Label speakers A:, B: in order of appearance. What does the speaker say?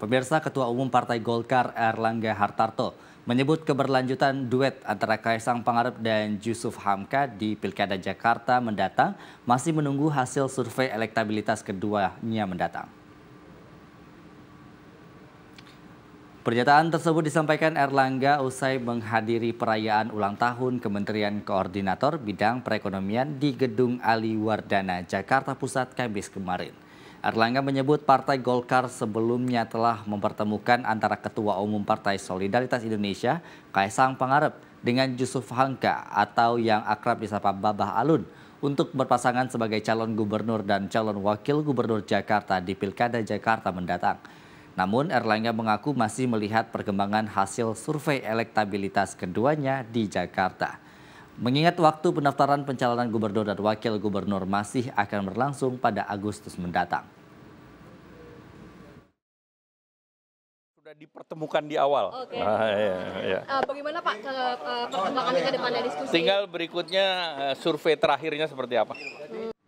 A: Pemirsa Ketua Umum Partai Golkar Erlangga Hartarto menyebut keberlanjutan duet antara Kaisang Pangarep dan Yusuf Hamka di Pilkada Jakarta mendatang masih menunggu hasil survei elektabilitas keduanya mendatang. Pernyataan tersebut disampaikan Erlangga usai menghadiri perayaan ulang tahun Kementerian Koordinator Bidang Perekonomian di Gedung Ali Wardana, Jakarta Pusat, Kamis kemarin. Erlangga menyebut Partai Golkar sebelumnya telah mempertemukan antara Ketua Umum Partai Solidaritas Indonesia, Kaisang Pangarep, dengan Yusuf Hangka atau yang akrab disapa Babah Alun untuk berpasangan sebagai calon gubernur dan calon wakil gubernur Jakarta di Pilkada Jakarta mendatang. Namun Erlangga mengaku masih melihat perkembangan hasil survei elektabilitas keduanya di Jakarta. Mengingat waktu pendaftaran pencalonan gubernur dan wakil gubernur masih akan berlangsung pada Agustus mendatang.
B: sudah dipertemukan di awal. Oke.
C: Okay. Ah,
A: iya, iya.
C: Uh, bagaimana Pak ke uh, perkembangan ke depannya diskusi?
B: Tinggal berikutnya uh, survei terakhirnya seperti apa?
C: Hmm.